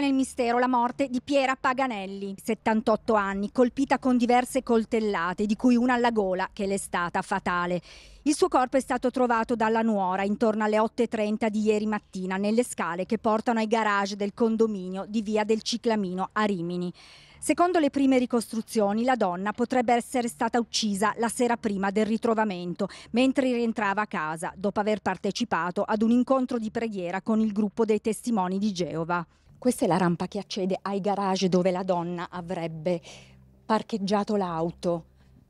nel mistero la morte di Piera Paganelli, 78 anni, colpita con diverse coltellate, di cui una alla gola che le è stata fatale. Il suo corpo è stato trovato dalla nuora intorno alle 8.30 di ieri mattina nelle scale che portano ai garage del condominio di via del Ciclamino a Rimini. Secondo le prime ricostruzioni, la donna potrebbe essere stata uccisa la sera prima del ritrovamento, mentre rientrava a casa dopo aver partecipato ad un incontro di preghiera con il gruppo dei testimoni di Geova. Questa è la rampa che accede ai garage dove la donna avrebbe parcheggiato l'auto.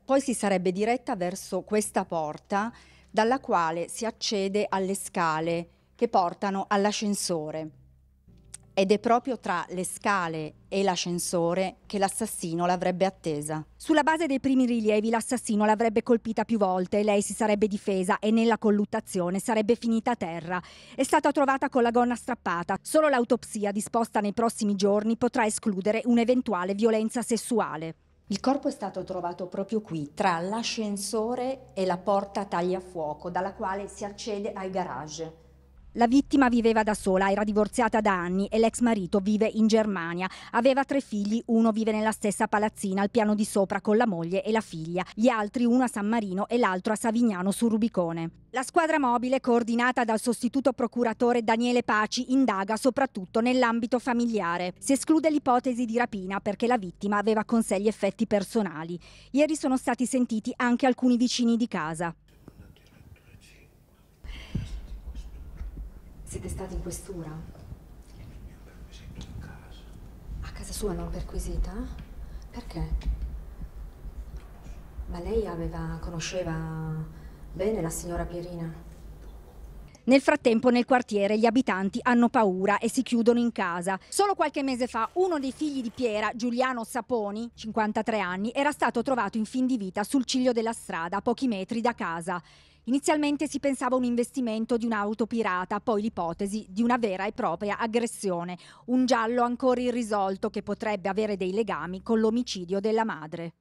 Poi si sarebbe diretta verso questa porta dalla quale si accede alle scale che portano all'ascensore ed è proprio tra le scale e l'ascensore che l'assassino l'avrebbe attesa. Sulla base dei primi rilievi l'assassino l'avrebbe colpita più volte, lei si sarebbe difesa e nella colluttazione sarebbe finita a terra. È stata trovata con la gonna strappata. Solo l'autopsia disposta nei prossimi giorni potrà escludere un'eventuale violenza sessuale. Il corpo è stato trovato proprio qui, tra l'ascensore e la porta tagliafuoco, dalla quale si accede ai garage. La vittima viveva da sola, era divorziata da anni e l'ex marito vive in Germania. Aveva tre figli, uno vive nella stessa palazzina al piano di sopra con la moglie e la figlia, gli altri uno a San Marino e l'altro a Savignano su Rubicone. La squadra mobile, coordinata dal sostituto procuratore Daniele Paci, indaga soprattutto nell'ambito familiare. Si esclude l'ipotesi di rapina perché la vittima aveva con sé gli effetti personali. Ieri sono stati sentiti anche alcuni vicini di casa. Siete stati in questura? A casa sua non perquisita? Perché? Ma lei aveva, conosceva bene la signora Pierina? Nel frattempo nel quartiere gli abitanti hanno paura e si chiudono in casa. Solo qualche mese fa uno dei figli di Piera, Giuliano Saponi, 53 anni, era stato trovato in fin di vita sul ciglio della strada a pochi metri da casa. Inizialmente si pensava un investimento di un'auto pirata, poi l'ipotesi di una vera e propria aggressione, un giallo ancora irrisolto che potrebbe avere dei legami con l'omicidio della madre.